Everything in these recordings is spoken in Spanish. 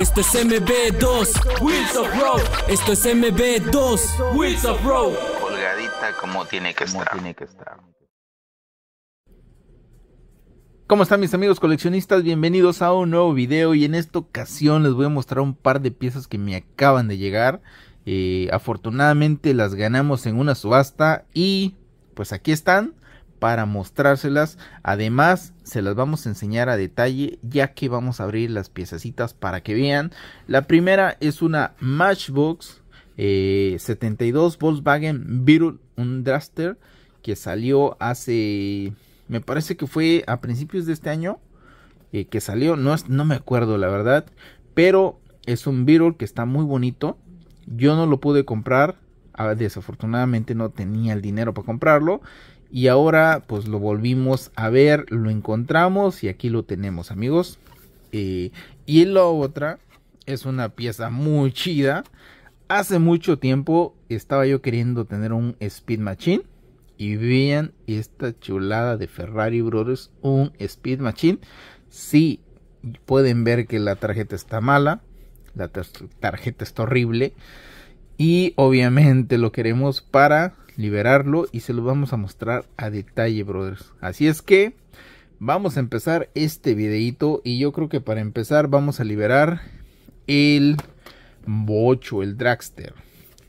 Esto es MB2, Wheels of Road. Esto es MB2, Wheels of Road. Colgadita como tiene que, estar. tiene que estar. ¿Cómo están mis amigos coleccionistas? Bienvenidos a un nuevo video y en esta ocasión les voy a mostrar un par de piezas que me acaban de llegar. Eh, afortunadamente las ganamos en una subasta y pues aquí están para mostrárselas. Además, se las vamos a enseñar a detalle ya que vamos a abrir las piezas para que vean. La primera es una Matchbox 72 eh, Volkswagen Beetle Draster que salió hace, me parece que fue a principios de este año eh, que salió. No, no me acuerdo la verdad, pero es un Beetle que está muy bonito. Yo no lo pude comprar. Ah, desafortunadamente no tenía el dinero para comprarlo. Y ahora pues lo volvimos a ver, lo encontramos y aquí lo tenemos amigos. Eh, y la otra es una pieza muy chida. Hace mucho tiempo estaba yo queriendo tener un Speed Machine. Y vean esta chulada de Ferrari Brothers, un Speed Machine. Sí, pueden ver que la tarjeta está mala, la tarjeta está horrible. Y obviamente lo queremos para liberarlo y se lo vamos a mostrar a detalle, brothers. Así es que vamos a empezar este videito y yo creo que para empezar vamos a liberar el bocho, el dragster.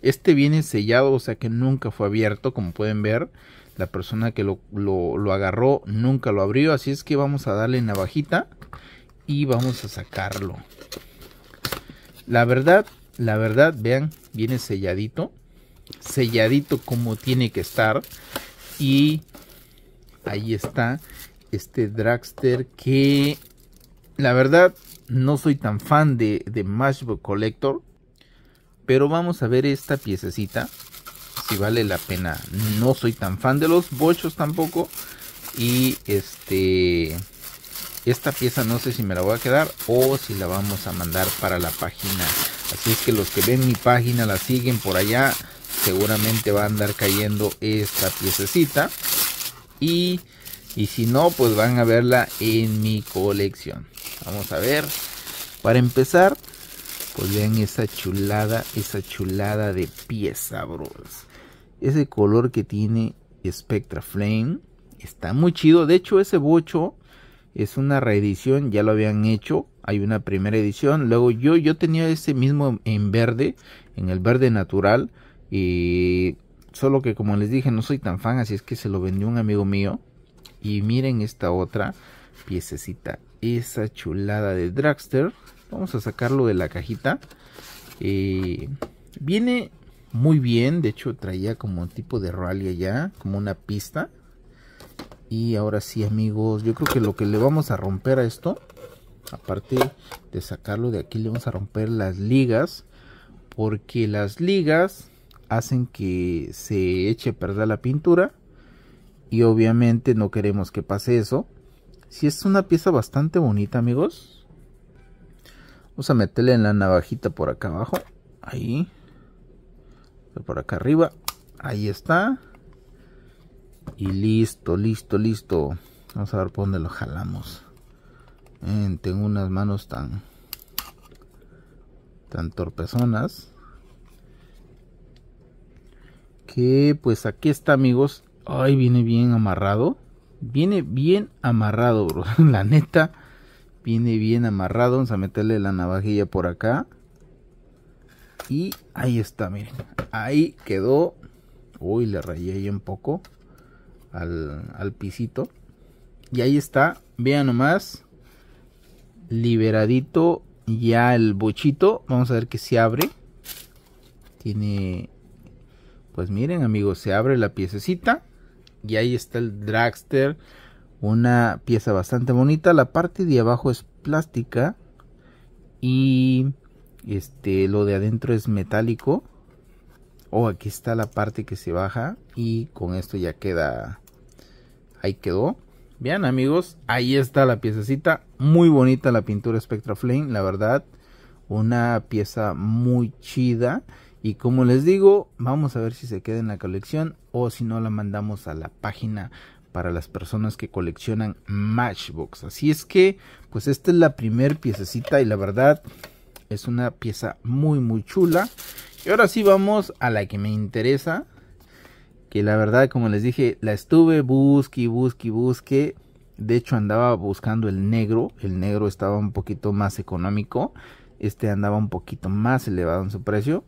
Este viene sellado, o sea que nunca fue abierto, como pueden ver. La persona que lo, lo agarró nunca lo abrió, así es que vamos a darle navajita y vamos a sacarlo. La verdad, la verdad, vean, viene selladito selladito como tiene que estar. Y ahí está este dragster que la verdad no soy tan fan de, de Matchbook Collector. Pero vamos a ver esta piececita. Si vale la pena. No soy tan fan de los bochos tampoco. Y este... Esta pieza no sé si me la voy a quedar o si la vamos a mandar para la página. Así es que los que ven mi página, la siguen por allá, seguramente va a andar cayendo esta piececita. Y, si no, pues van a verla en mi colección. Vamos a ver. Para empezar, pues vean esa chulada, esa chulada de pieza, bros. Ese color que tiene Spectra Flame está muy chido. De hecho, ese bocho es una reedición, ya lo habían hecho. Hay una primera edición. Luego yo, yo tenía ese mismo en verde, en el verde natural. Y solo que como les dije, no soy tan fan, así es que se lo vendió un amigo mío. Y miren esta otra piececita, esa chulada de Dragster. Vamos a sacarlo de la cajita. viene muy bien, de hecho traía como un tipo de rally allá, como una pista. Y ahora sí amigos, yo creo que lo que le vamos a romper a esto, aparte de sacarlo de aquí, le vamos a romper las ligas. Porque las ligas hacen que se eche a perder la pintura y obviamente no queremos que pase eso. Si es una pieza bastante bonita amigos. Vamos a meterle en la navajita por acá abajo. Ahí. Por acá arriba. Ahí está. Y listo, listo, listo. Vamos a ver por dónde lo jalamos. tengo unas manos tan... Tan torpezonas que pues aquí está amigos. Ay, viene bien amarrado. Viene bien amarrado, bro. La neta, viene bien amarrado. Vamos a meterle la navajilla por acá. Y ahí está, miren. Ahí quedó. Uy, le rayé ahí un poco al, al pisito. Y ahí está, vean nomás. Liberadito ya el bochito. Vamos a ver que se abre. Tiene pues miren amigos, se abre la piececita y ahí está el dragster. Una pieza bastante bonita. La parte de abajo es plástica y este lo de adentro es metálico. O oh, aquí está la parte que se baja y con esto ya queda. Ahí quedó. Bien amigos, ahí está la piececita, muy bonita la pintura Spectra Flame, la verdad, una pieza muy chida. Y como les digo, vamos a ver si se queda en la colección o si no la mandamos a la página para las personas que coleccionan Matchbox. Así es que, pues esta es la primer piececita y la verdad es una pieza muy muy chula. Y ahora sí vamos a la que me interesa. Que la verdad, como les dije, la estuve busque, busque, busque. De hecho andaba buscando el negro. El negro estaba un poquito más económico. Este andaba un poquito más elevado en su precio.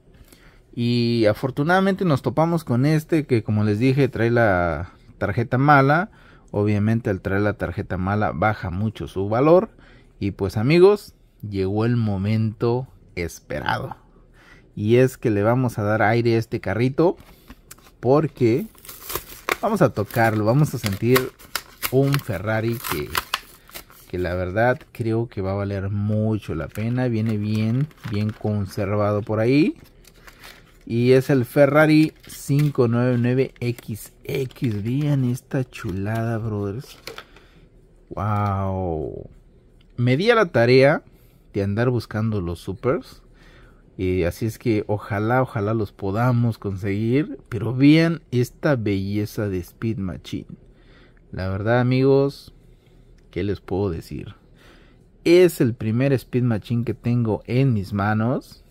Y afortunadamente nos topamos con este que como les dije trae la tarjeta mala. Obviamente al traer la tarjeta mala baja mucho su valor. Y pues amigos, llegó el momento esperado. Y es que le vamos a dar aire a este carrito. Porque vamos a tocarlo, vamos a sentir un Ferrari que, que la verdad creo que va a valer mucho la pena. Viene bien, bien conservado por ahí. Y es el Ferrari 599XX. Vean esta chulada, brothers. ¡Wow! Me di a la tarea de andar buscando los supers. Y eh, así es que ojalá, ojalá los podamos conseguir. Pero vean esta belleza de Speed Machine. La verdad, amigos, ¿qué les puedo decir? Es el primer Speed Machine que tengo en mis manos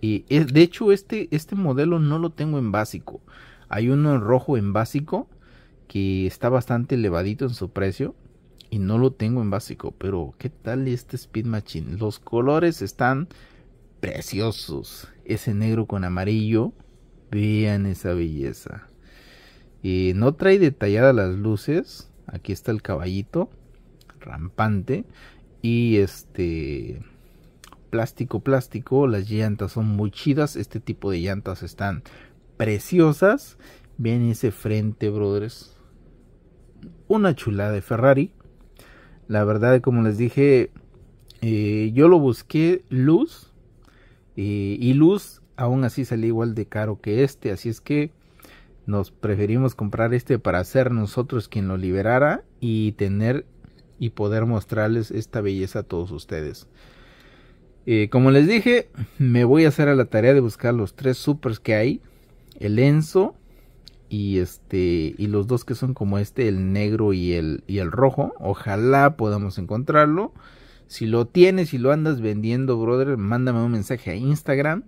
de hecho, este, este modelo no lo tengo en básico. Hay uno en rojo en básico que está bastante elevadito en su precio. Y no lo tengo en básico. Pero, ¿qué tal este Speed Machine? Los colores están preciosos. Ese negro con amarillo. Vean esa belleza. Y no trae detalladas las luces. Aquí está el caballito rampante. Y este plástico plástico, las llantas son muy chidas, este tipo de llantas están preciosas. Ven ese frente, brothers. Una chulada de Ferrari. La verdad, como les dije, eh, yo lo busqué luz. Eh, y luz aún así salió igual de caro que este. Así es que nos preferimos comprar este para ser nosotros quien lo liberara y tener y poder mostrarles esta belleza a todos ustedes. Eh, como les dije, me voy a hacer a la tarea de buscar los tres supers que hay. El Enzo y este y los dos que son como este, el negro y el, y el rojo. Ojalá podamos encontrarlo. Si lo tienes, y lo andas vendiendo, brother, mándame un mensaje a Instagram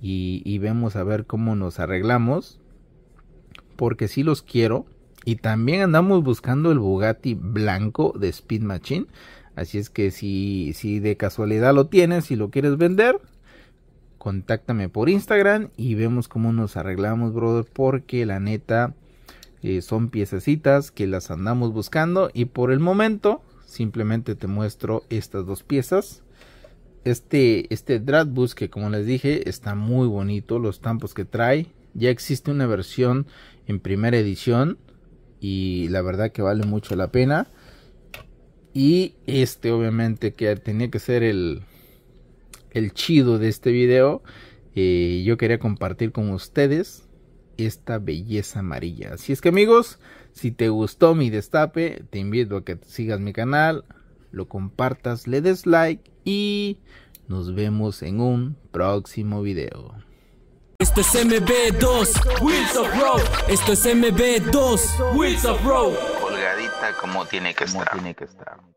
y, vemos a ver cómo nos arreglamos. Porque si los quiero. Y también andamos buscando el Bugatti blanco de Speed Machine. Así es que si, si de casualidad lo tienes y lo quieres vender, contáctame por Instagram y vemos cómo nos arreglamos, brother, porque la neta eh, son piececitas que las andamos buscando y por el momento simplemente te muestro estas dos piezas. Este, este Dratbus que como les dije está muy bonito, los tampos que trae. Ya existe una versión en primera edición y la verdad que vale mucho la pena. Y este obviamente que tenía que ser el, chido de este video. Y eh, yo quería compartir con ustedes esta belleza amarilla. Así es que amigos, si te gustó mi destape, te invito a que sigas mi canal, lo compartas, le des like y nos vemos en un próximo video. MB2, es MB2, of como tiene que Tiene que estar.